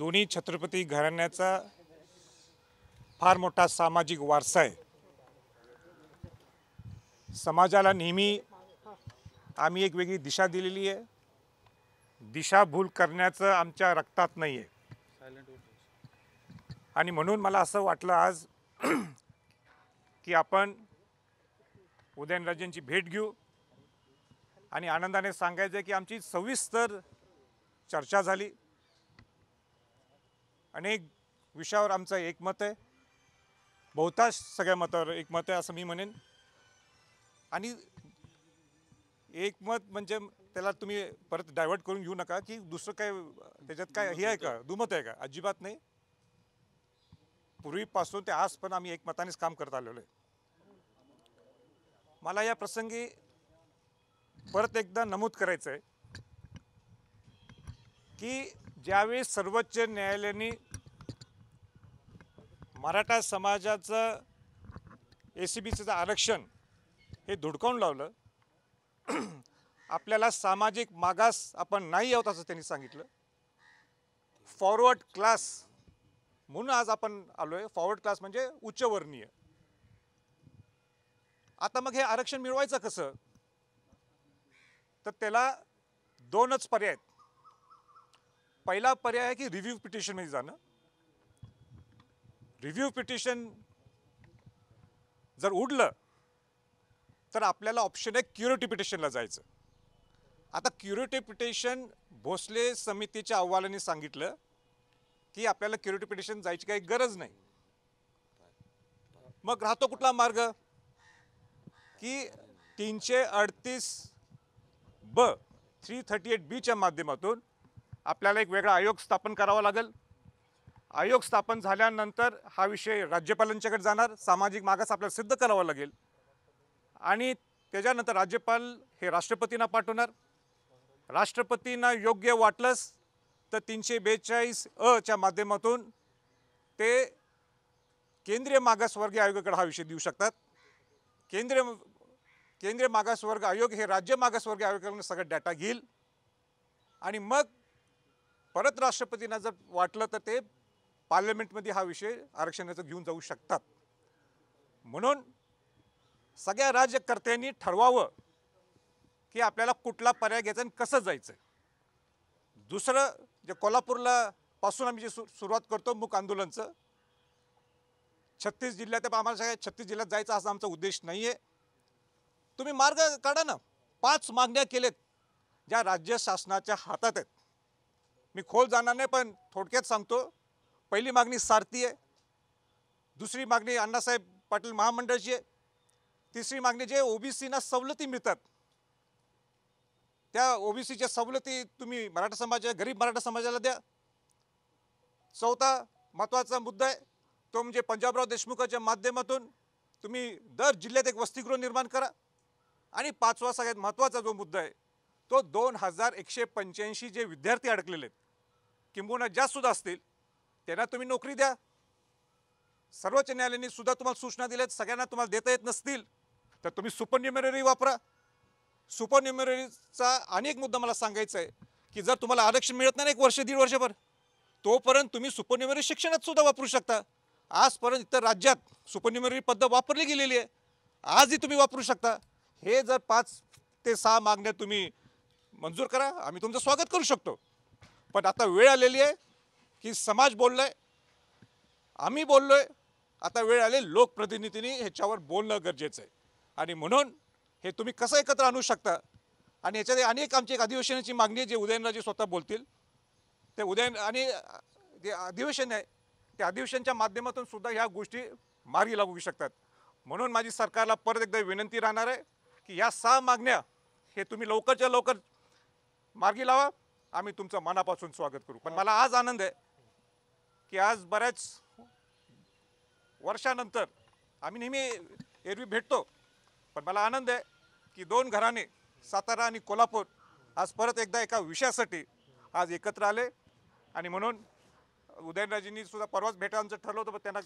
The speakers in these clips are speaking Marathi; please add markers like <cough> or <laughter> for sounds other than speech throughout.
दोन्ही छत्रपती घराण्याचा फार मोठा सामाजिक वारसा आहे समाजाला नेहमी आम्ही एक वेगळी दिशा दिलेली आहे भूल करण्याचं आमच्या रक्तात नाही आहे आणि म्हणून मला असं वाटलं आज <clears throat> की आपण उदयनराजेंची भेट घेऊ आणि आनंदाने सांगायचं की आमची सविस्तर चर्चा झाली अनेक विषयावर आमचं एकमत आहे बहुतांश सगळ्या मतावर एकमत आहे असं मी म्हणेन आणि एकमत म्हणजे त्याला तुम्ही परत डायव्हर्ट करून घेऊ नका की दुसरं काय त्याच्यात काय हे आहे का दुमत आहे का अजिबात नाही पूर्वीपासून ते आज पण आम्ही एकमतानेच काम करत आलेलो आहे मला या प्रसंगी परत एकदा नमूद करायचं आहे की ज्यावेळी सर्वोच्च न्यायालयाने मराठा समाजाचं ए सी बीचं आरक्षण हे धुडकावून लावलं <clears throat> आपल्याला सामाजिक मागास आपण नाही आहोत असं त्यांनी सांगितलं फॉरवर्ड क्लास म्हणून आज आपण आलो आहे फॉरवर्ड क्लास म्हणजे उच्चवर्णीय आता मग हे आरक्षण मिळवायचं कसं तर त्याला दोनच पर्याय आहेत पहिला पर्याय आहे की रिव्ह्यू पिटिशनमध्ये जाणं रिव्ह्यू पिटिशन जर उडलं तर आपल्याला ऑप्शन आहे क्युरिटी पिटिशनला जायचं आता क्युरिटी पिटिशन भोसले समितीच्या अहवालाने सांगितलं की आपल्याला क्युरिटी पिटिशन जायची काही गरज नाही मग राहतो कुठला मार्ग की तीनशे अडतीस ब थ्री थर्टी एट बीच्या माध्यमातून आपल्याला एक वेगळा आयोग स्थापन करावा लागेल आयोग स्थापन झाल्यानंतर हा विषय राज्यपालांच्याकडे जाणार सामाजिक मागास आपल्याला सिद्ध करावा लागेल आणि त्याच्यानंतर राज्यपाल हे राष्ट्रपतींना पाठवणार राष्ट्रपतींना योग्य वाटलंस तर तीनशे बेचाळीस अच्या माध्यमातून ते केंद्रीय मागासवर्गीय आयोगाकडे हा विषय देऊ शकतात केंद्रीय केंद्रीय मागासवर्ग आयोग हे राज्य मागासवर्गीय आयोगाकडून सगळा डाटा घेईल आणि मग परत राष्ट्रपतींना जर वाटलं तर ते पार्लमेंटमध्ये हा विषय आरक्षणाचा घेऊन जाऊ शकतात म्हणून सगळ्या राज्यकर्त्यांनी ठरवावं की आपल्याला कुठला पर्याय घ्यायचा आणि कसं जायचं दुसरं जे कोल्हापूरला पासून आम्ही जे सु सुरुवात करतो मूक आंदोलनचं छत्तीस जिल्ह्यात आम्हाला सगळ्या छत्तीस जिल्ह्यात जायचा असा आमचा उद्देश नाही आहे तुम्ही मार्ग काढा ना पाच मागण्या केलेत ज्या राज्य शासनाच्या हातात आहेत मी खोल जाणार नाही पण थोडक्यात सांगतो पहिली मागणी सारथी आहे दुसरी मागणी अण्णासाहेब पाटील महामंडळची आहे तिसरी मागणी जे ओबीसीना सवलती मिळतात त्या ओबीसीच्या सवलती तुम्ही मराठा समाजाच्या गरीब मराठा समाजाला द्या चौथा महत्त्वाचा मुद्दा आहे तो म्हणजे पंजाबराव देशमुखाच्या माध्यमातून तुम्ही दर जिल्ह्यात एक वसतिगृह निर्माण करा आणि पाचवा सगळ्यात महत्त्वाचा जो मुद्दा आहे तो दोन हजार एकशे पंच्याऐंशी जे विद्यार्थी अडकलेले आहेत किंबहुना सुद्धा असतील त्यांना तुम्ही नोकरी द्या सर्वोच्च न्यायालयाने सुद्धा तुम्हाला सूचना दिल्या आहेत सगळ्यांना तुम्हाला देता येत नसतील तर तुम्ही सुपरन्युमेररी वापरा सुपरन्युमेररीचा अनेक मुद्दा मला सांगायचा आहे की जर तुम्हाला आरक्षण मिळत नाही एक वर्ष दीड वर्षभर तोपर्यंत तुम्ही सुपरन्युमेररी शिक्षणात सुद्धा वापरू शकता आजपर्यंत इतर राज्यात सुपरन्युमेररी पद्धत वापरली गेलेली आहे आजही तुम्ही वापरू शकता हे जर पाच ते सहा मागण्या तुम्ही मंजूर करा आम्ही तुमचं स्वागत करू शकतो पण आता वेळ आलेली आहे की समाज बोललो आहे आम्ही बोललो आहे आता वेळ आले लोकप्रतिनिधींनी ह्याच्यावर बोलणं गरजेचं आहे आणि म्हणून हे तुम्ही कसं एकत्र आणू शकता आणि ह्याच्यात अनेक आमची एक अधिवेशनाची मागणी आहे जे उदयनराजे स्वतः बोलतील ते उदयन आणि जे अधिवेशन आहे त्या अधिवेशनच्या माध्यमातून सुद्धा ह्या गोष्टी मार्गी लागू शकतात म्हणून माझी सरकारला परत एकदा विनंती राहणार आहे की या सहा मागण्या हे तुम्ही लवकरच्या लवकर मार्गी लावा आम्ही तुमचं मनापासून स्वागत करू पण मला आज आनंद आहे की आज बऱ्याच वर्षानंतर आम्ही नेहमी एरवी भेटतो पण मला आनंद आहे की दोन घराने सातारा आणि कोल्हापूर आज परत एकदा एका विषयासाठी आज एकत्र आले आणि म्हणून उदयनराजेंनी सुद्धा परवाच भेटायचं ठरलं होतं पण त्यांना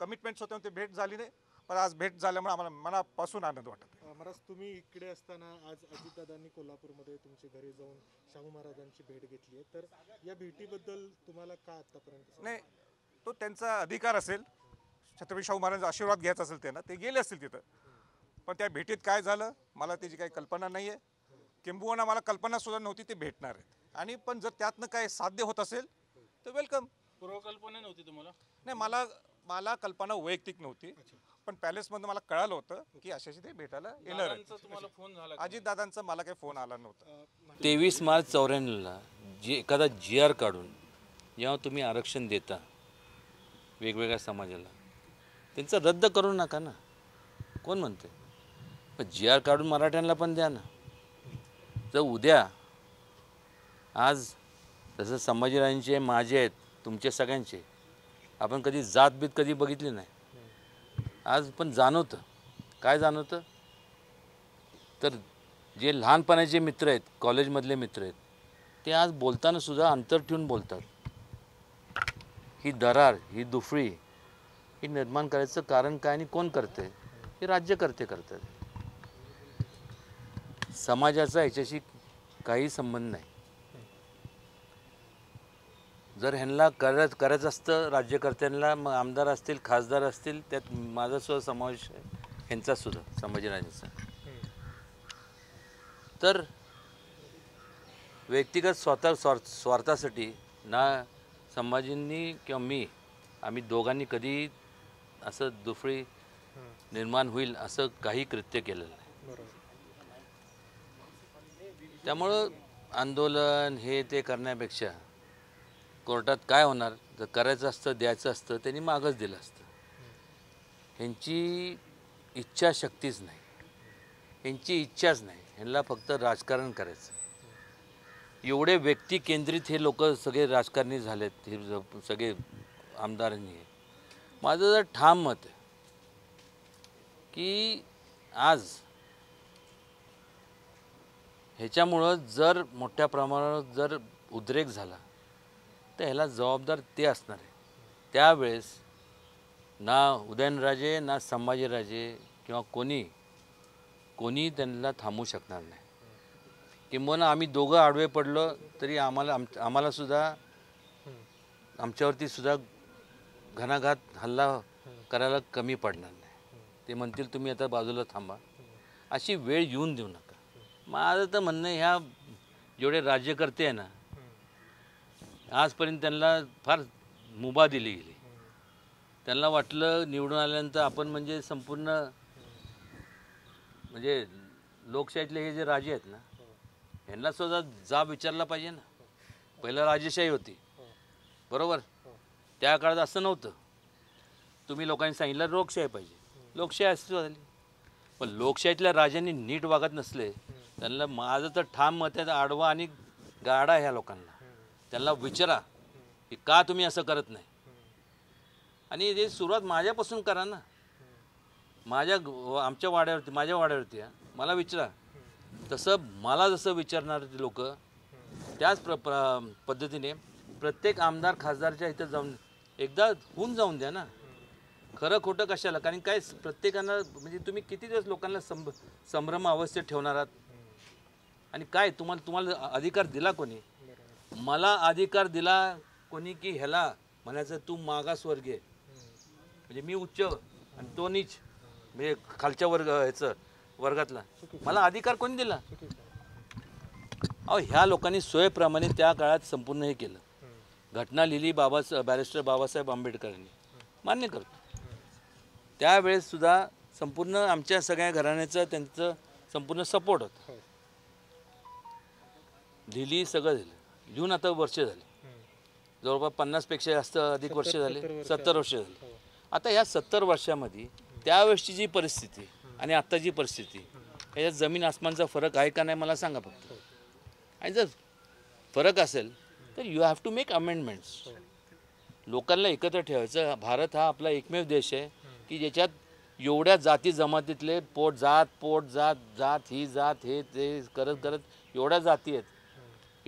कमिटमेंट्स होते ते भेट झाली नाही पण आज भेट झाल्यामुळे आम्हाला मनापासून आनंद वाटत महाराज तुम्ही इकडे असताना आज अजितदादांनी कोल्हापूरमध्ये तुमच्या घरी जाऊन शाहू महाराजांची भेट घेतली आहे तर या भेटीबद्दल तुम्हाला काय आतापर्यंत नाही तो त्यांचा अधिकार असेल छत्रपती शाहू महाराजांचा आशीर्वाद घ्यायचा असेल त्यांना ते गेले असतील तिथं पण त्या भेटीत काय झालं मला त्याची काही कल्पना नाही आहे किंबहुना मला कल्पना सुद्धा नव्हती ते भेटणार आहेत आणि पण जर त्यातनं काय साध्य होत असेल तर वेलकम पूर्वकल्पना नव्हती तुम्हाला नाही मला मला कल्पना वैयक्तिक नव्हती पण पॅलेसमधून मला कळालं होतं की अशाशी ते भेटायला येणार अजित अजितदादांचा मला काही फोन आला नव्हता म्हणजे- तेवीस मार्च चौऱ्याण्णवला जे एखादा जी आर काढून जेव्हा तुम्ही आरक्षण देता वेगवेगळ्या समाजाला त्यांचं रद्द करू नका ना कोण म्हणते पण जी आर काढून मराठ्यांना पण द्या ना तर उद्या आज जसं संभाजीरायांचे माझे आहेत तुमचे सगळ्यांचे आपण कधी जात बीत कधी बघितली नाही आज पण जाणवतं काय जाणवतं तर जे लहानपणाचे मित्र आहेत कॉलेजमधले मित्र आहेत ते आज बोलतानासुद्धा अंतर ठेवून बोलतात ही दरार ही दुफळी ही निर्माण करायचं कारण काय आणि कोण करते हे राज्यकर्ते करतात समाजाचा याच्याशी काही संबंध नाही जर ह्यांना करत करायचं असतं राज्यकर्त्यांना मग आमदार असतील खासदार असतील त्यात माझा सुद्धा समावेश आहे ह्यांचा सुद्धा संभाजीराजांचा तर व्यक्तिगत स्वतः स्वार्थ स्वार्थासाठी ना संभाजींनी किंवा मी आम्ही दोघांनी कधी असं दुफळी निर्माण होईल असं काही कृत्य केलेलं नाही त्यामुळं आंदोलन हे ते करण्यापेक्षा कोर्टात काय होणार जर करायचं असतं द्यायचं असतं त्यांनी मागच दिलं असतं ह्यांची इच्छाशक्तीच नाही ह्यांची इच्छाच नाही ह्यांना फक्त राजकारण करायचं एवढे व्यक्ती केंद्रित हे लोक सगळे राजकारणी झालेत हे सगळे आमदारांनी माझं जर ठाम मत आहे की आज ह्याच्यामुळं जर मोठ्या प्रमाणावर जर उद्रेक झाला तर ह्याला जबाबदार ते असणार आहे त्यावेळेस ना उदयनराजे ना संभाजीराजे किंवा कोणी कोणी त्यांना थांबू शकणार नाही किंबहुना आम्ही दोघं आडवे पडलो तरी आम्हाला आम आम्हालासुद्धा आमच्यावरतीसुद्धा घनाघात घणाघात हल्ला करायला कमी पडणार नाही ते म्हणतील तुम्ही आता बाजूला थांबा अशी वेळ येऊन देऊ नका माझं तर म्हणणं ह्या जेवढे राज्यकर्ते आहे ना आजपर्यंत त्यांना फार मुभा दिली गेली त्यांना वाटलं निवडून आल्यानंतर आपण म्हणजे संपूर्ण म्हणजे लोकशाहीतले हे जे राजे आहेत ना यांना सुद्धा जाब विचारला पाहिजे ना पहिलं राजेशाही होती बरोबर त्या काळात असं नव्हतं तुम्ही लोकांनी सांगितलं लोकशाही पाहिजे लोकशाही अस्तित्व झाली पण लोकशाहीतल्या राजांनी नीट वागत नसले त्यांना माझं तर ठाम मत आहे आडवा आणि गाडा ह्या लोकांना त्यांना विचारा की का तुम्ही असं करत नाही आणि हे सुरुवात माझ्यापासून करा ना माझ्या आमच्या वाड्यावरती माझ्या वाड्यावरती मला विचारा तसं मला जसं विचारणार ते लोक त्याच प्र पद्धतीने प्रत्येक आमदार खासदारच्या इथं जाऊन एकदा होऊन जाऊन द्या ना खरं खोटं कशाला कारण काय प्रत्येकांना म्हणजे तुम्ही किती दिवस लोकांना संभ संभ्रम अवस्थेत ठेवणार आहात आणि काय तुम्हाला तुम्हाला अधिकार दिला कोणी मला अधिकार दिला कोणी की ह्याला म्हणायचं तू मागासवर्गीय म्हणजे मी उच्च आणि तो नीच म्हणजे खालच्या वर्ग ह्याचं वर्गातला मला अधिकार कोणी दिला अहो ह्या लोकांनी सोयप्रमाणे त्या काळात संपूर्ण हे केलं घटना लिहिली बाबा बॅरिस्टर बाबासाहेब आंबेडकरांनी मान्य करतो त्यावेळेस सुद्धा संपूर्ण आमच्या सगळ्या घराण्याचं त्यांचं संपूर्ण सपोर्ट होतं लिहिली सगळं दिलं घेऊन आता वर्ष झाले जवळपास पन्नासपेक्षा जास्त अधिक वर्ष झाले सत्तर वर्ष हो. झाले आता या सत्तर वर्षामध्ये त्यावेळेसची जी परिस्थिती आणि आत्ताची परिस्थिती याच्यात जमीन आसमानचा फरक आहे का नाही मला सांगा फक्त हो. आणि जर फरक असेल तर you have to make amendments लोकांना एकत्र ठेवायचं भारत हा आपला एकमेव देश आहे की ज्याच्यात एवढ्या जाती जमातीतले पोट जात पोट जात जात ही जात हे ते करत करत एवढ्या जाती आहेत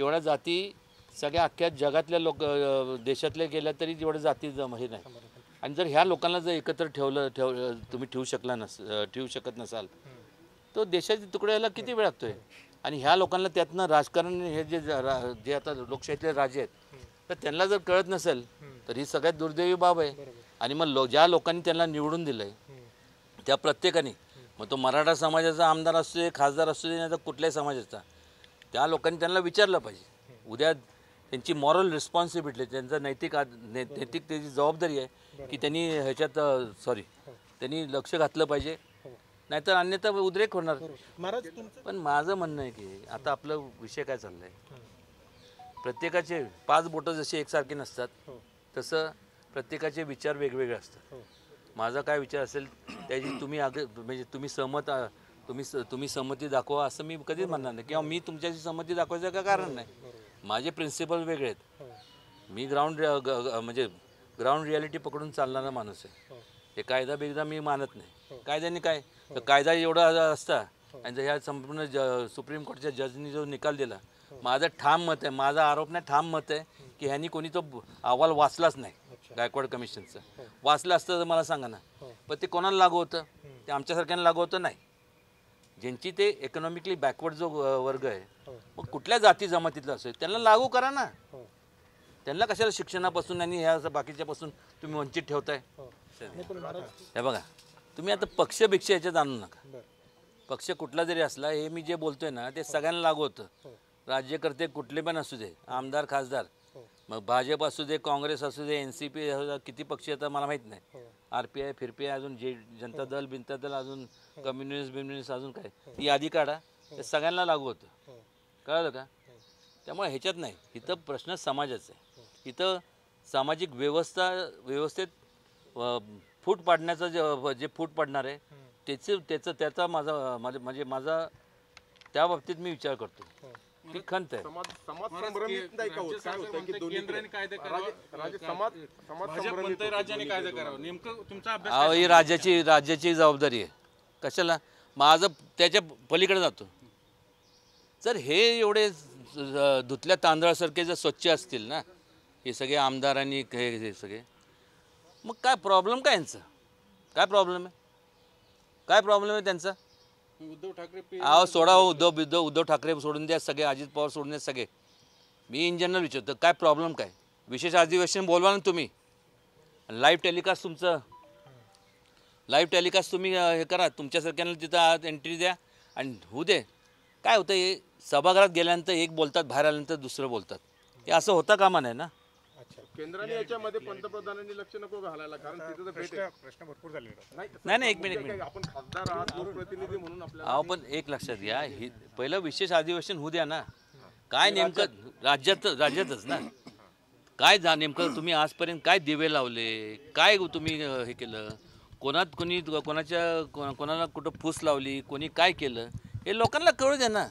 एवढ्या जाती सगळ्या अख्ख्या जगातल्या लोक देशातल्या गेल्या तरी एवढ्या जाती जम हे नाही आणि जर ह्या लोकांना जर एकत्र ठेवलं ठेव तुम्ही ठेवू शकला नस ठेवू शकत नसाल तो देशाच्या तुकड्याला किती वेळ लागतोय आणि ह्या लोकांना त्यातनं राजकारण हे जे जे आता लोकशाहीतले राजे आहेत तर त्यांना जर कळत नसेल तर ही सगळ्यात दुर्दैवी बाब आहे आणि मग लो ज्या लोकांनी त्यांना निवडून दिलं आहे त्या प्रत्येकाने मग तो मराठा समाजाचा आमदार असू दे खासदार असू दे नाही तर कुठल्याही समाजाचा त्या लोकांनी त्यांना विचारलं पाहिजे उद्या त्यांची मॉरल रिस्पॉन्सिबिलिटी त्यांचा नैतिक नैतिक त्याची जबाबदारी आहे की त्यांनी ह्याच्यात सॉरी त्यांनी लक्ष घातलं पाहिजे नाहीतर अन्यथा उद्रेक होणार महाराज पण माझं म्हणणं आहे की आता आपलं विषय काय चाललं आहे प्रत्येकाचे पाच बोटं जशी एकसारखी नसतात तसं प्रत्येकाचे विचार वेगवेगळे असतात हो. माझा काय विचार असेल त्याची तुम्ही आग म्हणजे तुम्ही सहमत तुम्ही तुम्ही संमती दाखवा असं मी कधीच म्हणणार नाही किंवा मी तुमच्याशी संमती दाखवायचं का कारण नाही माझे प्रिन्सिपल वेगळे आहेत मी ग्राउंड म्हणजे ग्राउंड रियालिटी पकडून चालणारा माणूस आहे हे कायदा बिगदा मी मानत नाही कायद्याने काय तर कायदा एवढा असता आणि जर ह्या संपूर्ण ज सुप्रीम कोर्टच्या जजनी जो निकाल दिला माझं ठाम मत आहे माझा आरोप नाही ठाम मत आहे की ह्यांनी कोणी तो अहवाल वाचलाच नाही गायकवाड कमिशनचा वाचला असतं तर मला सांगा ना हो. पण ते कोणाला लागू होतं ते आमच्यासारख्यांना लागू होतं नाही ज्यांची ते इकॉनॉमिकली बॅकवर्ड जो वर्ग आहे हो. मग कुठल्या जाती जमातीतला असेल त्यांना लागू करा ना हो. त्यांना कशाला शिक्षणापासून आणि ह्या बाकीच्यापासून तुम्ही वंचित ठेवताय हो. हे बघा तुम्ही आता पक्ष भिक्ष याच्यात आणू नका पक्ष कुठला जरी असला हे मी जे बोलतोय ना ते सगळ्यांना लागू होतं राज्यकर्ते कुठले पण असू दे आमदार खासदार मग भाजप असू दे काँग्रेस असू दे एन सी पी किती पक्ष येतात मला माहीत नाही हो. आर पी आय फिरपी आय अजून जे जनता हो. दल बिनता दल अजून हो. कम्युनिस्ट बिम्युनिस्ट अजून काय ती यादी काढा ते सगळ्यांना लागू होतं कळलं का त्यामुळे ह्याच्यात नाही इथं प्रश्न समाजाचा आहे इथं सामाजिक व्यवस्था व्यवस्थेत फूट पाडण्याचं जे जे फूट पाडणार आहे त्याचं त्याचं त्याचा माझा म्हणजे माझा त्या बाबतीत मी विचार करतो खंत आहे समाज नाही का काय दोन्ही राज्याने तुमचा अहो ही राज्याची राज्याची जबाबदारी आहे कशाला माझं त्याच्या पलीकडे जातो जर हे एवढे धुतल्या तांदळासारखे जर स्वच्छ असतील ना हे सगळे आमदारांनी हे हे सगळे मग काय प्रॉब्लेम काय यांचा काय प्रॉब्लेम आहे काय प्रॉब्लेम आहे त्यांचा उद्धव ठाकरे अहो सोडा हो, उद्धव उद्धव उद्धव ठाकरे सोडून द्या सगळे अजित पवार सोडून द्या सगळे मी इन जनरल विचारतो काय प्रॉब्लेम काय विशेष अधिवेशन बोलवा ना तुम्ही लाईव्ह टेलिकास्ट तुमचं लाईव्ह टेलिकास्ट तुम्ही हे करा तुमच्यासारख्यांना तिथं आहात एंट्री द्या आणि होऊ दे काय होतं हे सभागृहात गेल्यानंतर एक बोलतात बाहेर आल्यानंतर दुसरं बोलतात हे असं होता कामा नाही ना केंद्राने याच्यामध्ये पंतप्रधानांनी लक्ष नको घालायला कारण तिथे तर प्रश्न भरपूर झाले नाही नाही एक मिनिट आपण खासदार आहात लोकप्रतिनिधी म्हणून आपल्याला अहो एक लक्षात घ्या ही पहिलं विशेष अधिवेशन होऊ द्या ना काय नेमकं राज्यात राज्यातच ना काय जा नेमकं तुम्ही आजपर्यंत काय दिवे लावले काय तुम्ही हे केलं कोणात कोणी कोणाच्या कोणाला कुठं फूस लावली कोणी काय केलं हे लोकांना कळू द्या ना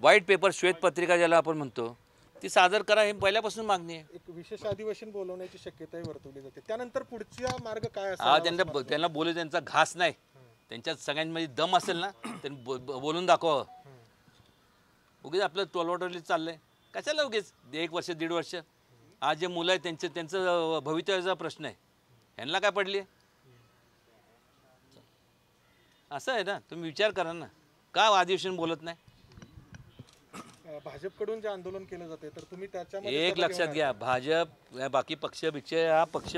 व्हाईट पेपर श्वेत पत्रिका ज्याला आपण म्हणतो ती सादर करा हे पहिल्यापासून मागणी आहे एक विशेष अधिवेशन बोलवण्याची शक्यता वर्तवली जाते त्यानंतर पुढचा मार्ग काय हा त्यांना त्यांना बोलू त्यांचा घास नाही त्यांच्या सगळ्यांमध्ये दम असेल ना त्यांनी बोलून दाखवा उगीच आपलं टोलवाटोली चाललंय कशाला उगीच एक वर्ष दीड वर्ष आज जे मुलं आहेत त्यांचं त्यांचं भवितव्याचा प्रश्न आहे ह्यांना काय पडली असं आहे ना तुम्ही विचार करा ना का अधिवेशन बोलत नाही भाजपकडून जे आंदोलन केलं जाते तर तुम्ही त्याच्यामध्ये एक लक्षात घ्या भाजप बाकी पक्ष बिक्ष हा पक्ष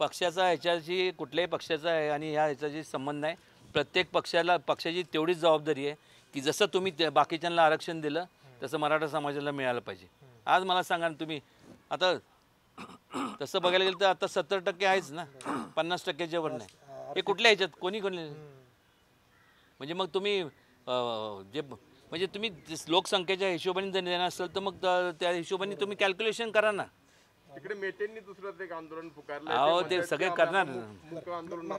पक्षाचा ह्याच्याशी कुठल्याही पक्षाचा आहे आणि ह्या ह्याच्याशी संबंध नाही प्रत्येक पक्षाला पक्षाची तेवढीच जबाबदारी आहे की जसं तुम्ही त्या बाकीच्यांना आरक्षण दिलं तसं मराठा समाजाला मिळालं पाहिजे आज मला सांगा ना तुम्ही आता तसं बघायला गेलं तर आता सत्तर टक्के आहेच ना पन्नास टक्क्याच्या वर नाही हे कुठल्या ह्याच्यात कोणी कोणी म्हणजे मग तुम्ही जे म्हणजे तुम्ही लोकसंख्येच्या हिशोबाने जर देणार असाल तर मग त्या हिशोबाने तुम्ही कॅल्क्युलेशन करा ना तिकडे मेटेंनी दुसरं एक आंदोलन पुकारलं ते सगळे करणार आंदोलन